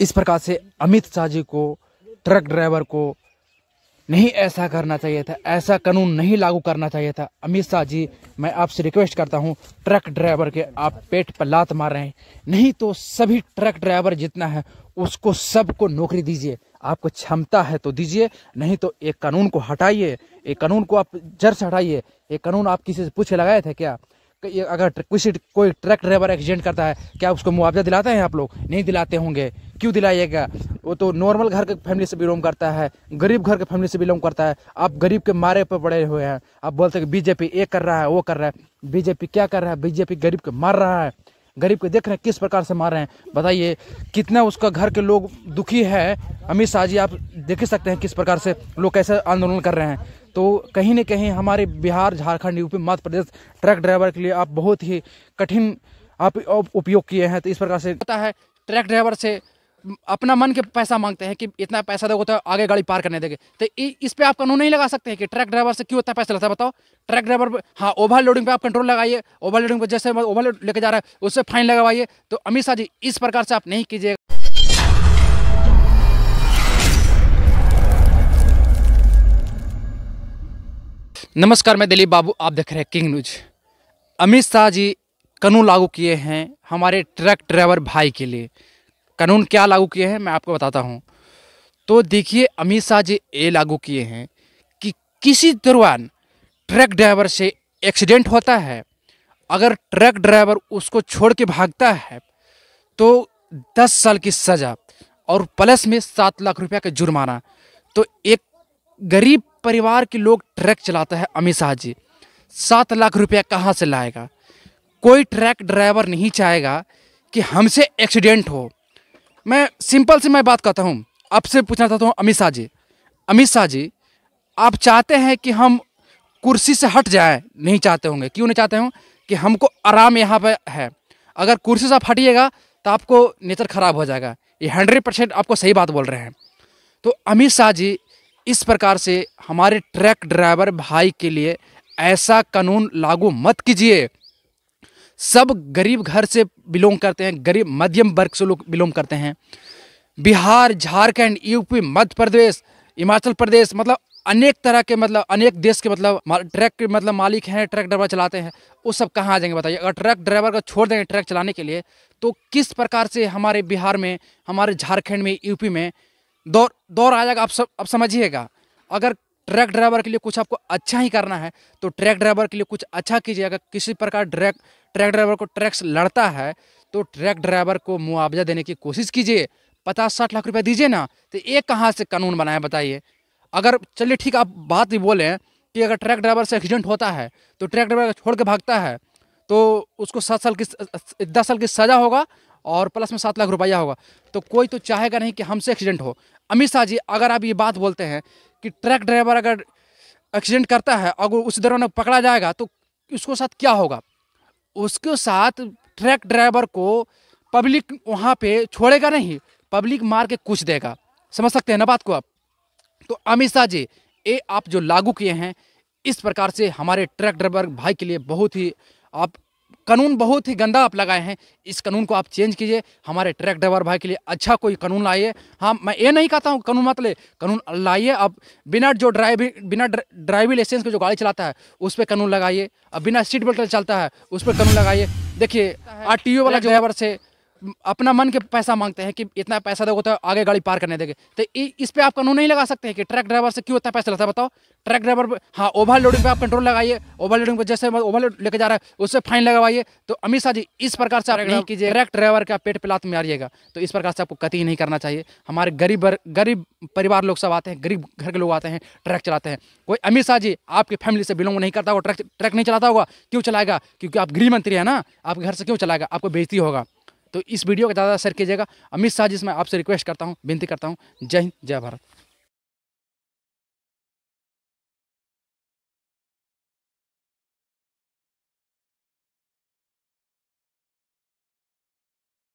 इस प्रकार से अमित शाह जी को ट्रक ड्राइवर को नहीं ऐसा करना चाहिए था ऐसा कानून नहीं लागू करना चाहिए था अमित शाह जी मैं आपसे रिक्वेस्ट करता हूँ ट्रक ड्राइवर के आप पेट पर लात मार रहे हैं नहीं तो सभी ट्रक ड्राइवर जितना है उसको सबको नौकरी दीजिए आपको क्षमता है तो दीजिए नहीं तो एक कानून को हटाइए एक कानून को आप जर से हटाइए एक कानून आप किसी से पूछ लगाए थे क्या अगर किसी कोई ट्रक ड्राइवर एक्सीडेंट करता है क्या उसको मुआवजा दिलाते हैं आप लोग नहीं दिलाते होंगे क्यों दिलाइएगा वो तो नॉर्मल घर के फैमिली से बिलोंग करता है गरीब घर के फैमिली से बिलोंग करता है आप गरीब के मारे पर पड़े हुए हैं आप बोलते हैं बीजेपी ये कर रहा है वो कर रहा है बीजेपी क्या कर रहा है बीजेपी गरीब को मार रहा है गरीब को देख रहे हैं किस प्रकार से मार रहे हैं बताइए कितना उसका घर के लोग दुखी है अमित शाह जी आप देख ही सकते हैं किस प्रकार से लोग कैसे आंदोलन कर रहे हैं तो कहीं ना कहीं हमारे Bihar Jharkhand UP Madhya Pradesh truck driver के लिए आप बहुत ही कठिन आप उपयोग किए हैं तो इस प्रकार से पता है ट्रक ड्राइवर से अपना मन के पैसा मांगते हैं कि इतना पैसा दोगे तो आगे गाड़ी पार करने देंगे तो इस पर आप कानून नहीं लगा सकते हैं कि ट्रक ड्राइवर से क्यों इतना पैसा लगता है बताओ ट्रक ड्राइवर हाँ लोडिंग पर आप कंट्रोल लगाइए लोडिंग पर जैसे ओवरलोड लेके जा रहा है उससे फाइन लगवाइए तो अमित शाह जी इस प्रकार से आप नहीं कीजिएगा नमस्कार मैं दिलीप बाबू आप देख रहे हैं किंग न्यूज अमित शाह जी कानून लागू किए हैं हमारे ट्रक ड्राइवर भाई के लिए कानून क्या लागू किए हैं मैं आपको बताता हूँ तो देखिए अमित शाह जी ये लागू किए हैं कि किसी दौरान ट्रक ड्राइवर से एक्सीडेंट होता है अगर ट्रक ड्राइवर उसको छोड़ के भागता है तो दस साल की सज़ा और प्लस में सात लाख रुपया का जुर्माना तो एक गरीब परिवार के लोग ट्रक चलाता है अमित शाह जी सात लाख रुपया कहाँ से लाएगा कोई ट्रक ड्राइवर नहीं चाहेगा कि हमसे एक्सीडेंट हो मैं सिंपल से मैं बात करता हूँ आपसे पूछना चाहता हूँ अमित शाह जी अमित शाह जी आप चाहते हैं कि हम कुर्सी से हट जाए नहीं चाहते होंगे क्यों नहीं चाहते हूँ कि हमको आराम यहाँ पर है अगर कुर्सी से आप हटिएगा तो आपको नेचर ख़राब हो जाएगा ये हंड्रेड परसेंट आपको सही बात बोल रहे हैं तो अमित शाह जी इस प्रकार से हमारे ट्रक ड्राइवर भाई के लिए ऐसा कानून लागू मत कीजिए सब गरीब घर से बिलोंग करते हैं गरीब मध्यम वर्ग से लोग बिलोंग करते हैं बिहार झारखंड यूपी मध्य प्रदेश हिमाचल प्रदेश मतलब अनेक तरह के मतलब अनेक देश के मतलब ट्रक के मतलब मालिक हैं ट्रक ड्राइवर चलाते हैं वो सब कहाँ आ जाएंगे बताइए अगर ट्रक ड्राइवर को छोड़ देंगे ट्रक चलाने के लिए तो किस प्रकार से हमारे बिहार में हमारे झारखंड में यूपी में दौर दौर आ जाएगा आप सब आप समझिएगा अगर ट्रक ड्राइवर के लिए कुछ आपको अच्छा ही करना है तो ट्रक ड्राइवर के लिए कुछ अच्छा कीजिए अगर किसी प्रकार ट्रैक ट्रक ड्राइवर को ट्रैक्स लड़ता है तो ट्रक ड्राइवर को मुआवजा देने की कोशिश कीजिए पचास साठ लाख रुपया दीजिए ना तो ये कहाँ से कानून बनाए बताइए अगर चलिए ठीक आप बात भी बोलें कि अगर ट्रक ड्राइवर से एक्सीडेंट होता है तो ट्रक ड्राइवर छोड़ के भागता है तो उसको सात साल की दस साल की सज़ा होगा और प्लस में सात लाख रुपया होगा तो कोई तो चाहेगा नहीं कि हमसे एक्सीडेंट हो अमित शाह जी अगर आप ये बात बोलते हैं कि ट्रक ड्राइवर अगर एक्सीडेंट करता है अगर उस दौरान पकड़ा जाएगा तो उसको साथ क्या होगा उसके साथ ट्रक ड्राइवर को पब्लिक वहाँ पे छोड़ेगा नहीं पब्लिक मार के कुछ देगा समझ सकते हैं ना बात को आप तो अमित शाह जी ये आप जो लागू किए हैं इस प्रकार से हमारे ट्रक ड्राइवर भाई के लिए बहुत ही आप कानून बहुत ही गंदा आप लगाए हैं इस कानून को आप चेंज कीजिए हमारे ट्रक ड्राइवर भाई के लिए अच्छा कोई कानून लाइए हाँ मैं ये नहीं कहता हूँ कानून मत ले कानून लाइए अब बिना जो ड्राइविंग बिना ड्राइविंग लाइसेंस के जो गाड़ी चलाता है उस पर कानून लगाइए अब बिना सीट बेल्ट चलता है उस पर कानून लगाइए देखिए आर वाला ड्राइवर से अपना मन के पैसा मांगते हैं कि इतना पैसा दोगे तो आगे गाड़ी पार करने देंगे तो इस पर आप कानून नहीं लगा सकते हैं कि ट्रक ड्राइवर से क्यों इतना पैसा लगता है बताओ ट्रक ड्राइवर हाँ ओवरलोडिंग पर आप कंट्रोल लगाइए ओवरलोडिंग पर जैसे ओवरलोड लेकर जा रहा है उससे फाइन लगवाइए तो अमित शाह जी इस प्रकार से आप नहीं कीजिए ट्रक ड्राइवर का पेट पिलात में आइएगा तो इस प्रकार से आपको कति नहीं करना चाहिए हमारे गरीब गरीब परिवार लोग सब आते हैं गरीब घर के लोग आते हैं ट्रक चलाते हैं कोई अमित शाह जी आपकी फैमिली से बिलोंग नहीं करता होगा ट्रक ट्रक नहीं चलाता होगा क्यों चलाएगा क्योंकि आप गृह मंत्री हैं ना आपके घर से क्यों चलाएगा आपको बेजती होगा तो इस वीडियो का ज़्यादा शेयर कीजिएगा अमित शाह जिसमें मैं आपसे रिक्वेस्ट करता हूँ विनती करता हूँ जय हिंद जय भारत